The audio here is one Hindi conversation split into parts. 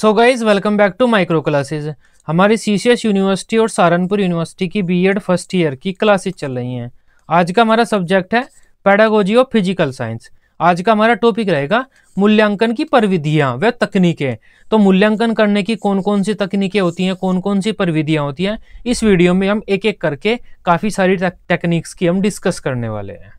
so guys welcome back to micro classes हमारी सी यूनिवर्सिटी और सहारनपुर यूनिवर्सिटी की बीएड फर्स्ट ईयर की क्लासेज चल रही हैं आज का हमारा सब्जेक्ट है पैडागोजी ऑफ फिजिकल साइंस आज का हमारा टॉपिक रहेगा मूल्यांकन की परविधियाँ व तकनीकें तो मूल्यांकन करने की कौन कौन सी तकनीकें होती हैं कौन कौन सी परविधियाँ होती हैं इस वीडियो में हम एक एक करके काफ़ी सारी टेक्निक्स की हम डिस्कस करने वाले हैं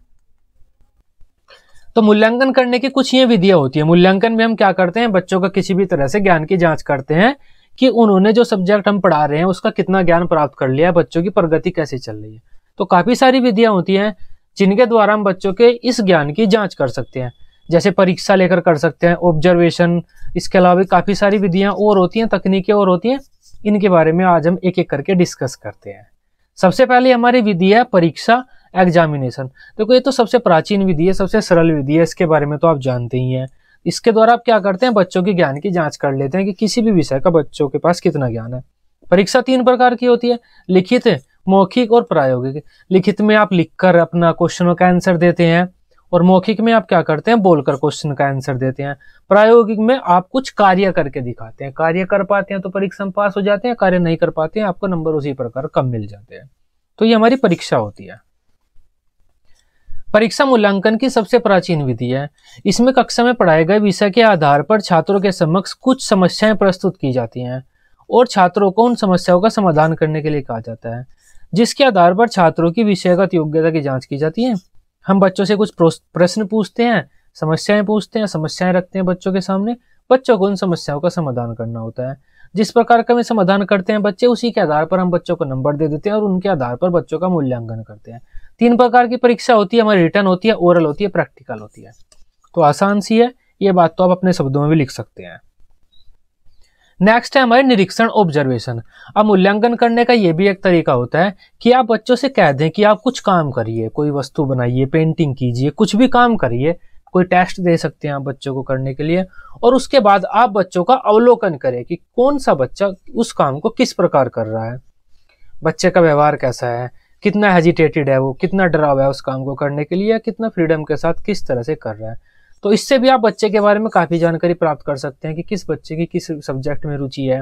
तो मूल्यांकन करने की कुछ ये विधियां होती है मूल्यांकन में हम क्या करते हैं बच्चों का किसी भी तरह से ज्ञान की जांच करते हैं कि उन्होंने जो सब्जेक्ट हम पढ़ा रहे हैं उसका कितना ज्ञान प्राप्त कर लिया है बच्चों की प्रगति कैसे चल रही है तो काफ़ी सारी विधियां होती हैं जिनके द्वारा हम बच्चों के इस ज्ञान की जांच कर सकते हैं जैसे परीक्षा लेकर कर सकते हैं ऑब्जर्वेशन इसके अलावा काफ़ी सारी विधियां और होती हैं तकनीकें और होती हैं इनके बारे में आज हम एक एक करके डिस्कस करते हैं सबसे पहले हमारी विधि है परीक्षा एग्जामिनेशन देखो ये तो सबसे प्राचीन विधि है सबसे सरल विधि है इसके बारे में तो आप जानते ही हैं इसके द्वारा आप क्या करते हैं बच्चों के ज्ञान की जांच कर लेते हैं कि किसी भी विषय का बच्चों के पास कितना ज्ञान है परीक्षा तीन प्रकार की होती है लिखित मौखिक और प्रायोगिक लिखित में आप लिखकर अपना क्वेश्चनों का आंसर देते हैं और मौखिक में आप क्या करते हैं बोलकर क्वेश्चन का आंसर देते हैं प्रायोगिक में आप कुछ कार्य करके दिखाते हैं कार्य कर पाते हैं तो परीक्षा में पास हो जाते हैं कार्य नहीं कर पाते हैं आपको नंबर उसी प्रकार कम मिल जाते हैं तो ये हमारी परीक्षा होती है परीक्षा मूल्यांकन की सबसे प्राचीन विधि है इसमें कक्षा में पढ़ाए गए विषय के आधार पर छात्रों के समक्ष कुछ समस्याएं प्रस्तुत की जाती हैं और छात्रों को उन समस्याओं का समाधान करने के लिए कहा जाता है जिसके आधार पर छात्रों की विषयगत योग्यता की जांच की जाती है हम बच्चों से कुछ प्रश्न पूछते हैं समस्याएं पूछते हैं समस्याएं रखते हैं बच्चों के सामने बच्चों को उन समस्याओं का समाधान करना होता है जिस प्रकार का हमें समाधान करते हैं बच्चे उसी के आधार पर हम बच्चों को नंबर दे देते हैं और उनके आधार पर बच्चों का मूल्यांकन करते हैं तीन प्रकार की परीक्षा होती है हमारी रिटर्न होती है ओरल होती है प्रैक्टिकल होती है तो आसान सी है ये बात तो आप अपने शब्दों में भी लिख सकते हैं नेक्स्ट है हमारे निरीक्षण ऑब्जर्वेशन अब मूल्यांकन करने का ये भी एक तरीका होता है कि आप बच्चों से कह दें कि आप कुछ काम करिए कोई वस्तु बनाइए पेंटिंग कीजिए कुछ भी काम करिए कोई टेस्ट दे सकते हैं आप बच्चों को करने के लिए और उसके बाद आप बच्चों का अवलोकन करें कि कौन सा बच्चा उस काम को किस प्रकार कर रहा है बच्चे का व्यवहार कैसा है कितना हेजिटेटेड है वो कितना डरा हुआ है उस काम को करने के लिए या कितना फ्रीडम के साथ किस तरह से कर रहा है तो इससे भी आप बच्चे के बारे में काफ़ी जानकारी प्राप्त कर सकते हैं कि किस बच्चे की किस सब्जेक्ट में रुचि है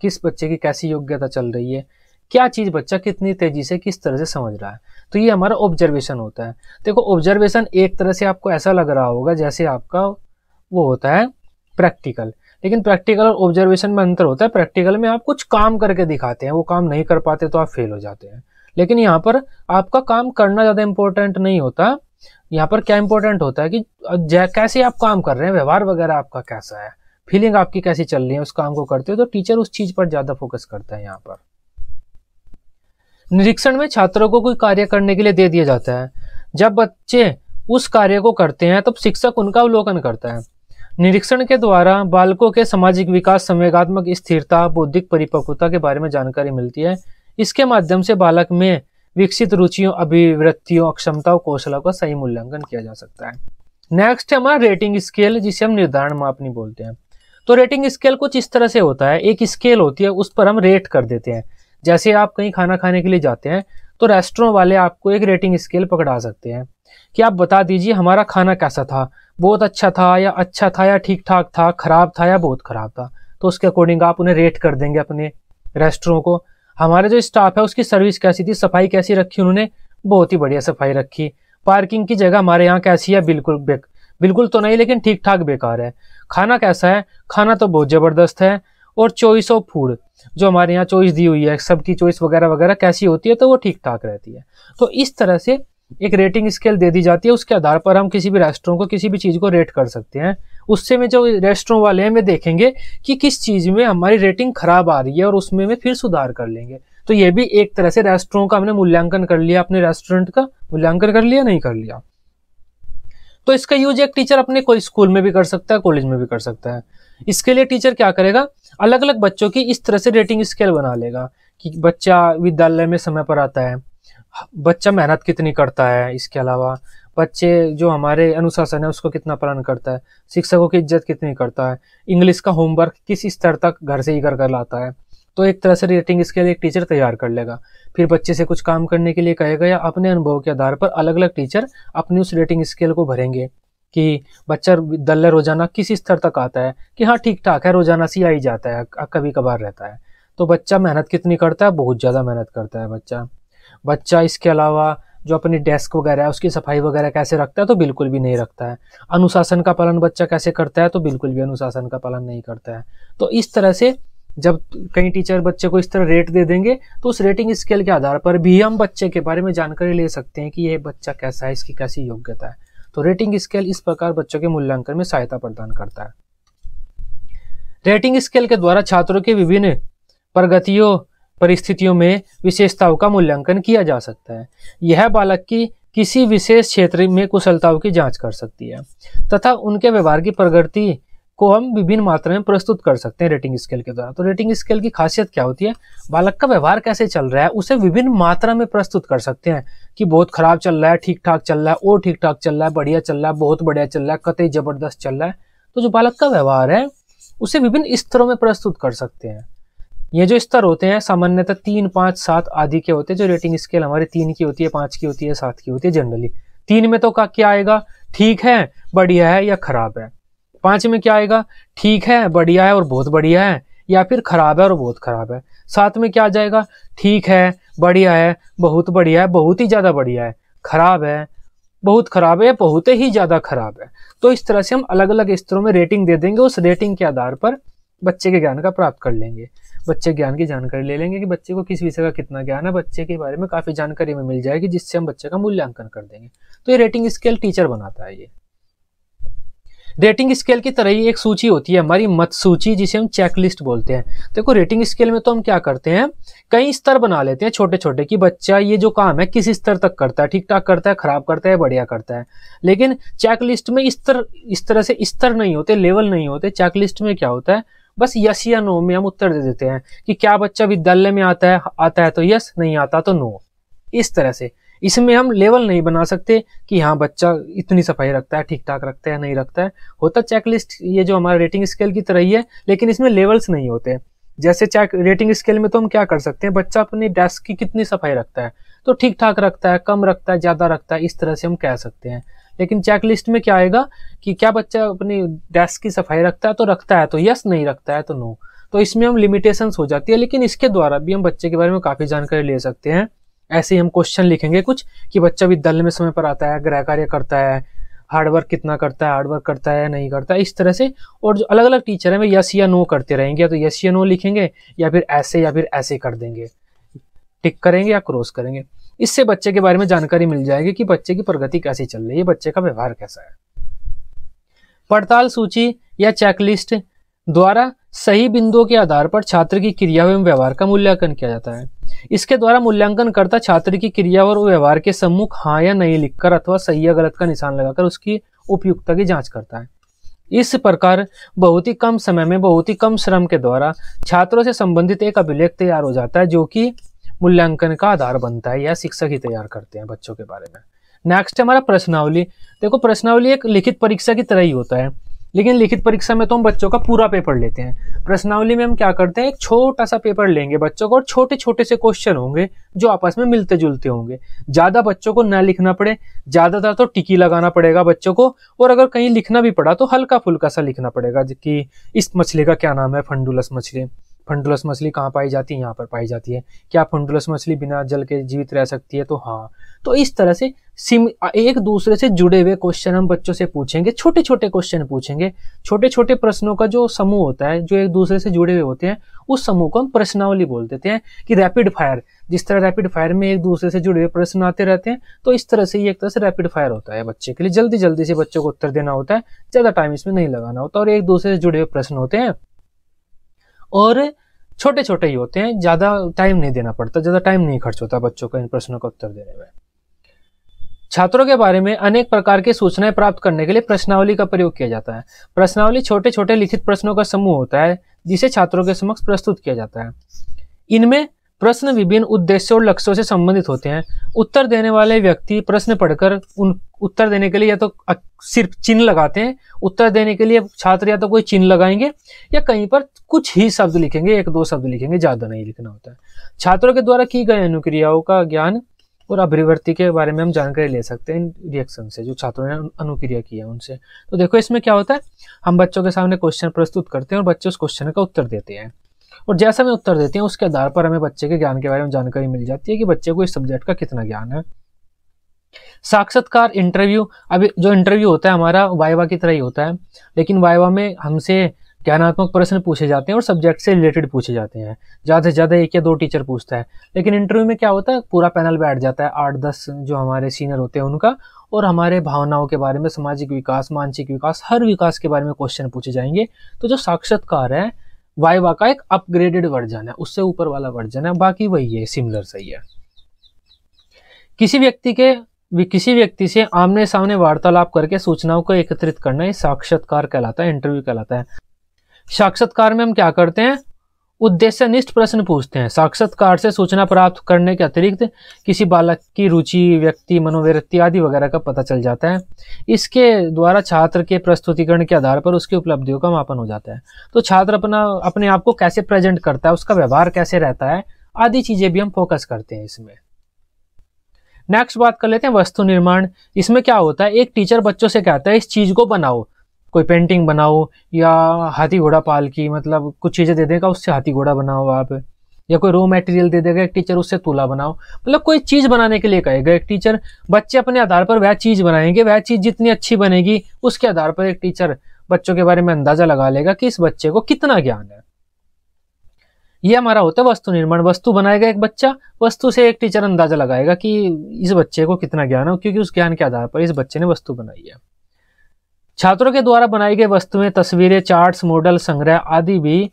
किस बच्चे की कैसी योग्यता चल रही है क्या चीज़ बच्चा कितनी तेज़ी से किस तरह से समझ रहा है तो ये हमारा ऑब्जर्वेशन होता है देखो ऑब्जर्वेशन एक तरह से आपको ऐसा लग रहा होगा जैसे आपका वो होता है प्रैक्टिकल लेकिन प्रैक्टिकल और ऑब्जर्वेशन में अंतर होता है प्रैक्टिकल में आप कुछ काम करके दिखाते हैं वो काम नहीं कर पाते तो आप फेल हो जाते हैं लेकिन यहाँ पर आपका काम करना ज़्यादा इंपॉर्टेंट नहीं होता यहाँ पर क्या इंपॉर्टेंट होता है कि कैसे आप काम कर रहे हैं व्यवहार वगैरह आपका कैसा है फीलिंग आपकी कैसी चल रही है उस काम को करते हो तो टीचर उस चीज़ पर ज़्यादा फोकस करता है यहाँ पर निरीक्षण में छात्रों को कोई कार्य करने के लिए दे दिया जाता है जब बच्चे उस कार्य को करते हैं तब तो शिक्षक उनका अवलोकन करता है निरीक्षण के द्वारा बालकों के सामाजिक विकास संवेगात्मक स्थिरता बौद्धिक परिपक्वता के बारे में जानकारी मिलती है इसके माध्यम से बालक में विकसित रुचियों अभिवृत्तियों क्षमताओं कौशलों का सही मूल्यांकन किया जा सकता है नेक्स्ट है हमारा रेटिंग स्केल जिसे हम निर्धारण मापनी बोलते हैं तो रेटिंग स्केल कुछ इस तरह से होता है एक स्केल होती है उस पर हम रेट कर देते हैं जैसे आप कहीं खाना खाने के लिए जाते हैं तो रेस्टोरों वाले आपको एक रेटिंग स्केल पकड़ा सकते हैं कि आप बता दीजिए हमारा खाना कैसा था बहुत अच्छा था या अच्छा था या ठीक ठाक था खराब था या बहुत खराब था तो उसके अकॉर्डिंग आप उन्हें रेट कर देंगे अपने रेस्टोरों को हमारे जो स्टाफ है उसकी सर्विस कैसी थी सफाई कैसी रखी उन्होंने बहुत ही बढ़िया सफाई रखी पार्किंग की जगह हमारे यहाँ कैसी है बिल्कुल बेक बिल्कुल तो नहीं लेकिन ठीक ठाक बेकार है खाना कैसा है खाना तो बहुत ज़बरदस्त है और चॉइस ऑफ फूड जो हमारे यहाँ चॉइस दी हुई है सबकी चॉइस वगैरह वगैरह कैसी होती है तो वो ठीक ठाक रहती है तो इस तरह से एक रेटिंग स्केल दे दी जाती है उसके आधार पर हम किसी भी रेस्टोरेंट को किसी भी चीज़ को रेट कर सकते हैं उससे में जो रेस्टोरों वाले हैं देखेंगे कि किस चीज़ में हमारी रेटिंग खराब आ रही है और उसमें में फिर सुधार कर लेंगे तो ये भी एक तरह से रेस्टोरों का हमने मूल्यांकन कर लिया अपने रेस्टोरेंट का मूल्यांकन कर लिया नहीं कर लिया तो इसका यूज एक टीचर अपने कोई स्कूल में भी कर सकता है कॉलेज में भी कर सकता है इसके लिए टीचर क्या करेगा अलग अलग बच्चों की इस तरह से रेटिंग स्केल बना लेगा कि बच्चा विद्यालय में समय पर आता है बच्चा मेहनत कितनी करता है इसके अलावा बच्चे जो हमारे अनुशासन है उसको कितना पालन करता है शिक्षकों की इज्जत कितनी करता है इंग्लिश का होमवर्क किस स्तर तक घर से ही कर कर लाता है तो एक तरह से रेटिंग इसके लिए एक टीचर तैयार कर लेगा फिर बच्चे से कुछ काम करने के लिए कहेगा या अपने अनुभव के आधार पर अलग अलग टीचर अपनी उस रेटिंग स्केल को भरेंगे कि बच्चा दल रोजाना किस स्तर तक आता है कि हाँ ठीक ठाक है रोजाना सी आ ही जाता है कभी कभार रहता है तो बच्चा मेहनत कितनी करता है बहुत ज़्यादा मेहनत करता है बच्चा बच्चा इसके अलावा जो अपनी डेस्क वगैरह है उसकी सफाई वगैरह कैसे रखता है तो बिल्कुल भी नहीं रखता है अनुशासन का पालन बच्चा कैसे करता है तो बिल्कुल भी अनुशासन का पालन नहीं करता है तो इस तरह से जब कई टीचर बच्चे को इस तरह रेट दे देंगे तो उस रेटिंग स्केल के आधार पर भी हम बच्चे के बारे में जानकारी ले सकते हैं कि यह बच्चा कैसा है इसकी कैसी योग्यता है तो रेटिंग स्केल इस प्रकार बच्चों के मूल्यांकन में सहायता प्रदान करता है रेटिंग स्केल के द्वारा छात्रों के विभिन्न प्रगतियों परिस्थितियों में विशेषताओं का मूल्यांकन किया जा सकता है यह बालक की किसी विशेष क्षेत्र में कुशलताओं की जांच कर सकती है तथा उनके व्यवहार की प्रगति को हम विभिन्न मात्रा में प्रस्तुत कर सकते हैं रेटिंग स्केल के द्वारा तो रेटिंग स्केल की खासियत क्या होती है बालक का व्यवहार कैसे चल रहा है उसे विभिन्न मात्रा में प्रस्तुत कर सकते हैं कि बहुत खराब चल रहा है ठीक ठाक चल रहा है और ठीक ठाक चल रहा है बढ़िया चल रहा है बहुत बढ़िया चल रहा है कतई जबरदस्त चल रहा है तो जो बालक का व्यवहार है उसे विभिन्न स्तरों में प्रस्तुत कर सकते हैं ये जो स्तर होते हैं सामान्यतः तीन पाँच सात आदि के होते हैं जो रेटिंग स्केल हमारी तीन की होती है पाँच की होती है सात की होती है जनरली तीन में तो का क्या आएगा ठीक है बढ़िया है या खराब है पाँच में क्या आएगा ठीक है बढ़िया है और बहुत बढ़िया है या फिर खराब है और बहुत खराब है सात में क्या आ जाएगा ठीक है बढ़िया है बहुत बढ़िया है बहुत ही ज़्यादा बढ़िया है खराब है बहुत खराब है बहुत ही ज़्यादा खराब है तो इस तरह से हम अलग अलग स्तरों में रेटिंग दे देंगे उस रेटिंग के आधार पर बच्चे के ज्ञान का प्राप्त कर लेंगे बच्चे ज्ञान की जानकारी ले लेंगे कि बच्चे को किस विषय का कितना ज्ञान है बच्चे के बारे में काफ़ी जानकारी हमें मिल जाएगी जिससे हम बच्चे का मूल्यांकन कर देंगे तो ये रेटिंग स्केल टीचर बनाता है ये रेटिंग स्केल की तरह ही एक सूची होती है हमारी मत सूची जिसे हम चेकलिस्ट बोलते हैं देखो रेटिंग स्केल में तो हम क्या करते हैं कई स्तर बना लेते हैं छोटे छोटे कि बच्चा ये जो काम है किस स्तर तक करता है ठीक ठाक करता है खराब करता है बढ़िया करता है लेकिन चेकलिस्ट में स्तर इस, इस तरह से स्तर नहीं होते लेवल नहीं होते चेकलिस्ट में क्या होता है बस यस या नो में हम उत्तर दे देते हैं कि क्या बच्चा विद्यालय में आता है आता है तो यस नहीं आता तो नो इस तरह से इसमें हम लेवल नहीं बना सकते कि हाँ बच्चा इतनी सफाई रखता है ठीक ठाक रखता है नहीं रखता है होता चेकलिस्ट ये जो हमारा रेटिंग स्केल की तरह ही है लेकिन इसमें लेवल्स नहीं होते जैसे चेक रेटिंग स्केल में तो हम क्या कर सकते हैं बच्चा अपने डेस्क की कितनी सफाई रखता है तो ठीक ठाक रखता है कम रखता है ज़्यादा रखता है इस तरह से हम कह सकते हैं लेकिन चेक लिस्ट में क्या आएगा कि क्या बच्चा अपनी डेस्क की सफाई रखता है तो रखता है तो यस नहीं रखता है तो नो तो इसमें हम लिमिटेशन हो जाती है लेकिन इसके द्वारा भी हम बच्चे के बारे में काफ़ी जानकारी ले सकते हैं ऐसे ही हम क्वेश्चन लिखेंगे कुछ कि बच्चा विद्यालय में समय पर आता है गृह कार्य करता है हार्डवर्क कितना करता है हार्डवर्क करता है नहीं करता है इस तरह से और जो अलग अलग टीचर हैं वे यस या नो करते रहेंगे या तो यस या नो लिखेंगे या फिर ऐसे या फिर ऐसे कर देंगे टिक करेंगे या क्रॉस करेंगे इससे बच्चे के बारे में जानकारी मिल जाएगी कि बच्चे की प्रगति कैसी चल रही है बच्चे का व्यवहार कैसा है पड़ताल सूची या चेकलिस्ट द्वारा सही बिंदुओं के आधार पर छात्र की क्रिया एवं व्यवहार का मूल्यांकन किया जाता है इसके द्वारा मूल्यांकन करता छात्र की क्रिया और व्यवहार के सम्मुख हाँ या नहीं लिखकर अथवा सही या गलत का निशान लगाकर उसकी उपयुक्तता की जांच करता है इस प्रकार बहुत ही कम समय में बहुत ही कम श्रम के द्वारा छात्रों से संबंधित एक अभिलेख तैयार हो जाता है जो कि मूल्यांकन का आधार बनता है या शिक्षक ही तैयार करते हैं बच्चों के बारे में नेक्स्ट है हमारा प्रश्नावली देखो प्रश्नावली एक लिखित परीक्षा की तरह ही होता है लेकिन लिखित परीक्षा में तो हम बच्चों का पूरा पेपर लेते हैं प्रश्नावली में हम क्या करते हैं एक छोटा सा पेपर लेंगे बच्चों को और छोटे छोटे से क्वेश्चन होंगे जो आपस में मिलते जुलते होंगे ज़्यादा बच्चों को न लिखना पड़े ज़्यादातर तो टिकी लगाना पड़ेगा बच्चों को और अगर कहीं लिखना भी पड़ा तो हल्का फुल्का सा लिखना पड़ेगा कि इस मछली का क्या नाम है फंडुलस मछली फंडुलस मछली कहाँ पाई जाती है यहाँ पर पाई जाती है क्या फंडुलस मछली बिना जल के जीवित रह सकती है तो हाँ तो इस तरह से सिम एक दूसरे से जुड़े हुए क्वेश्चन हम बच्चों से पूछेंगे छोटे छोटे क्वेश्चन पूछेंगे छोटे छोटे प्रश्नों का जो समूह होता है जो एक दूसरे से जुड़े हुए होते हैं उस समूह को हम प्रश्नावली बोल देते हैं कि रैपिड फायर जिस तरह रैपिड फायर में एक दूसरे से जुड़े हुए प्रश्न आते रहते हैं तो इस तरह से ही एक तरह से रैपिड फायर होता है बच्चे के लिए जल्दी जल्दी से बच्चों को उत्तर देना होता है ज़्यादा टाइम इसमें नहीं लगाना होता और एक दूसरे से जुड़े हुए प्रश्न होते हैं और छोटे छोटे ही होते हैं ज़्यादा टाइम नहीं देना पड़ता ज़्यादा टाइम नहीं खर्च होता बच्चों का इन प्रश्नों का उत्तर देने में छात्रों के बारे में अनेक प्रकार की सूचनाएं प्राप्त करने के लिए प्रश्नावली का प्रयोग किया जाता है प्रश्नावली छोटे छोटे लिखित प्रश्नों का समूह होता है जिसे छात्रों के समक्ष प्रस्तुत किया जाता है इनमें प्रश्न विभिन्न उद्देश्यों और लक्ष्यों से संबंधित होते हैं उत्तर देने वाले व्यक्ति प्रश्न पढ़कर उन उत्तर देने के लिए या तो सिर्फ चिन्ह लगाते हैं उत्तर देने के लिए छात्र या तो कोई चिन्ह लगाएंगे या कहीं पर कुछ ही शब्द लिखेंगे एक दो शब्द लिखेंगे ज़्यादा नहीं लिखना होता है छात्रों के द्वारा की गई अनुक्रियाओं का ज्ञान और अभिवृत्ति के बारे में हम जानकारी ले सकते हैं इन रिएक्शन से जो छात्रों ने अनुक्रिया किया उनसे तो देखो इसमें क्या होता है हम बच्चों के सामने क्वेश्चन प्रस्तुत करते हैं और बच्चे उस क्वेश्चन का उत्तर देते हैं और जैसा हमें उत्तर देते हैं उसके आधार पर हमें बच्चे के ज्ञान के बारे में जानकारी मिल जाती है कि बच्चे को इस सब्जेक्ट का कितना ज्ञान है साक्षात्कार इंटरव्यू अभी जो इंटरव्यू होता है हमारा वाइवा की तरह ही होता है लेकिन वाइवा में हमसे ज्ञानात्मक प्रश्न पूछे जाते हैं और सब्जेक्ट से रिलेटेड पूछे जाते हैं ज़्यादा से ज़्यादा एक या दो टीचर पूछता है लेकिन इंटरव्यू में क्या होता है पूरा पैनल बैठ जाता है आठ दस जो हमारे सीनियर होते हैं उनका और हमारे भावनाओं के बारे में सामाजिक विकास मानसिक विकास हर विकास के बारे में क्वेश्चन पूछे जाएंगे तो जो साक्षात्कार है वाइवा का एक अपग्रेडेड वर्जन है उससे ऊपर वाला वर्जन है बाकी वही है सिमिलर सही है किसी व्यक्ति के किसी व्यक्ति से आमने सामने वार्तालाप करके सूचनाओं को एकत्रित करना ही साक्षात्कार कहलाता है इंटरव्यू कहलाता है साक्षात्कार में हम क्या करते हैं उद्देश्यनिष्ठ प्रश्न पूछते हैं साक्षात्कार से सूचना प्राप्त करने के अतिरिक्त किसी बालक की रुचि व्यक्ति मनोवृत्ति आदि वगैरह का पता चल जाता है इसके द्वारा छात्र के प्रस्तुतिकरण के आधार पर उसकी उपलब्धियों का मापन हो जाता है तो छात्र अपना अपने आप को कैसे प्रेजेंट करता है उसका व्यवहार कैसे रहता है आदि चीज़ें भी हम फोकस करते हैं इसमें नेक्स्ट बात कर लेते हैं वस्तु निर्माण इसमें क्या होता है एक टीचर बच्चों से कहता है इस चीज़ को बनाओ कोई पेंटिंग बनाओ या हाथी घोड़ा पाल की मतलब कुछ चीज़ें दे देगा उससे हाथी घोड़ा बनाओ आप या कोई रॉ मटेरियल दे देगा एक टीचर उससे तुला बनाओ मतलब कोई चीज़ बनाने के लिए कहेगा एक टीचर बच्चे अपने आधार पर वह चीज़ बनाएंगे वह चीज़ जितनी अच्छी बनेगी उसके आधार पर एक टीचर बच्चों के बारे में अंदाज़ा लगा लेगा कि इस बच्चे को कितना ज्ञान है यह हमारा होता है वस्तु निर्माण वस्तु बनाएगा एक बच्चा वस्तु से एक टीचर अंदाज़ा लगाएगा कि इस बच्चे को कितना ज्ञान है क्योंकि उस ज्ञान के आधार पर इस बच्चे ने वस्तु बनाई है छात्रों के द्वारा बनाई गई वस्तुएं तस्वीरें चार्ट मॉडल संग्रह आदि भी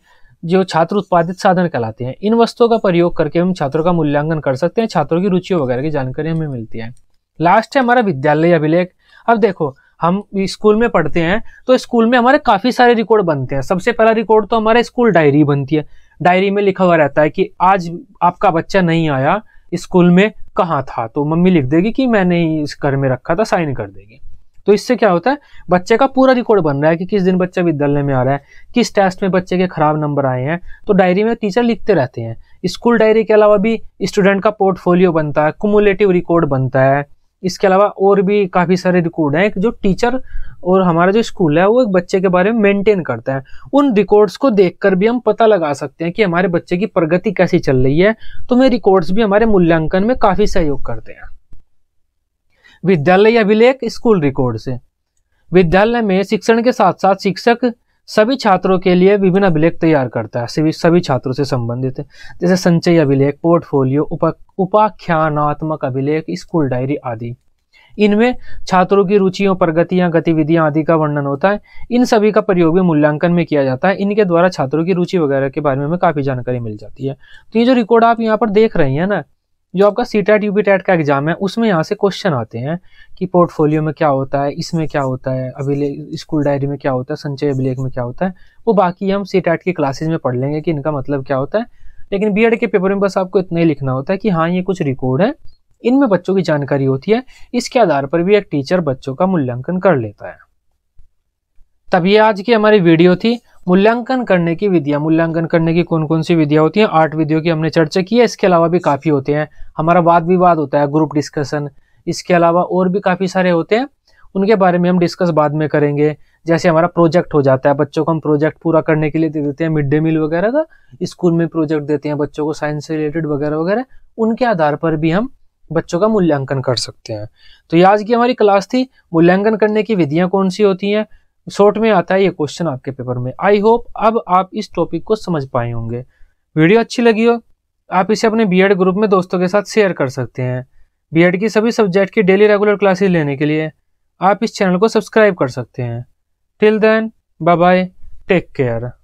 जो छात्र उत्पादित साधन कहलाते हैं इन वस्तुओं का प्रयोग करके हम छात्रों का मूल्यांकन कर सकते हैं छात्रों की रुचियों वगैरह की जानकारी हमें मिलती है लास्ट है हमारा विद्यालय अभिलेख अब देखो हम स्कूल में पढ़ते हैं तो स्कूल में हमारे काफ़ी सारे रिकॉर्ड बनते हैं सबसे पहला रिकॉर्ड तो हमारे स्कूल डायरी बनती है डायरी में लिखा हुआ रहता है कि आज आपका बच्चा नहीं आया स्कूल में कहाँ था तो मम्मी लिख देगी कि मैंने इस घर में रखा था साइन कर देगी तो इससे क्या होता है बच्चे का पूरा रिकॉर्ड बन रहा है कि किस दिन बच्चा विद्यालय में आ रहा है किस टेस्ट में बच्चे के खराब नंबर आए हैं तो डायरी में टीचर लिखते रहते हैं स्कूल डायरी के अलावा भी स्टूडेंट का पोर्टफोलियो बनता है कुमुलेटिव रिकॉर्ड बनता है इसके अलावा और भी काफ़ी सारे रिकॉर्ड हैं जो टीचर और हमारा जो स्कूल है वो एक बच्चे के बारे में मेंटेन करता है उन रिकॉर्ड्स को देखकर भी हम पता लगा सकते हैं कि हमारे बच्चे की प्रगति कैसी चल रही है तो वे रिकॉर्ड्स भी हमारे मूल्यांकन में काफ़ी सहयोग करते हैं विद्यालय या विलेख स्कूल रिकॉर्ड से विद्यालय में शिक्षण के साथ साथ शिक्षक सभी छात्रों के लिए विभिन्न अभिलेख तैयार करता है सभी सभी छात्रों से संबंधित जैसे संचय अभिलेख पोर्टफोलियो उपा उपाख्यानात्मक अभिलेख स्कूल डायरी आदि इनमें छात्रों की रुचियों प्रगतियां गतिविधियां आदि का वर्णन होता है इन सभी का प्रयोग भी मूल्यांकन में किया जाता है इनके द्वारा छात्रों की रुचि वगैरह के बारे में काफ़ी जानकारी मिल जाती है तो ये जो रिकॉर्ड आप यहाँ पर देख रहे हैं ना जो आपका सी टैट यू टैट का एग्जाम है उसमें यहाँ से क्वेश्चन आते हैं कि पोर्टफोलियो में क्या होता है इसमें क्या होता है अभिलेख स्कूल डायरी में क्या होता है संचय अभिलेख में क्या होता है वो बाकी हम सी टैट की क्लासेज में पढ़ लेंगे कि इनका मतलब क्या होता है लेकिन बी के पेपर में बस आपको इतना ही लिखना होता है कि हाँ ये कुछ रिकॉर्ड है इनमें बच्चों की जानकारी होती है इसके आधार पर भी एक टीचर बच्चों का मूल्यांकन कर लेता है तब ये आज की हमारी वीडियो थी मूल्यांकन करने की विधियाँ मूल्यांकन करने की कौन कौन सी विधियाँ होती हैं आठ विधियों की हमने चर्चा की है इसके अलावा भी काफ़ी होते हैं हमारा वाद विवाद होता है ग्रुप डिस्कशन इसके अलावा और भी काफ़ी सारे होते हैं उनके बारे में हम डिस्कस बाद में करेंगे जैसे हमारा प्रोजेक्ट हो जाता है बच्चों को हम प्रोजेक्ट पूरा करने के लिए दे देते हैं मिड डे मील वगैरह का स्कूल में प्रोजेक्ट देते हैं बच्चों को साइंस से रिलेटेड वगैरह वगैरह उनके आधार पर भी हम बच्चों का मूल्यांकन कर सकते हैं तो ये आज की हमारी क्लास थी मूल्यांकन करने की विधियाँ कौन सी होती हैं शॉर्ट में आता है ये क्वेश्चन आपके पेपर में आई होप अब आप इस टॉपिक को समझ पाए होंगे वीडियो अच्छी लगी हो आप इसे अपने बी ग्रुप में दोस्तों के साथ शेयर कर सकते हैं बी की सभी सब्जेक्ट की डेली रेगुलर क्लासेज लेने के लिए आप इस चैनल को सब्सक्राइब कर सकते हैं till then bye bye take care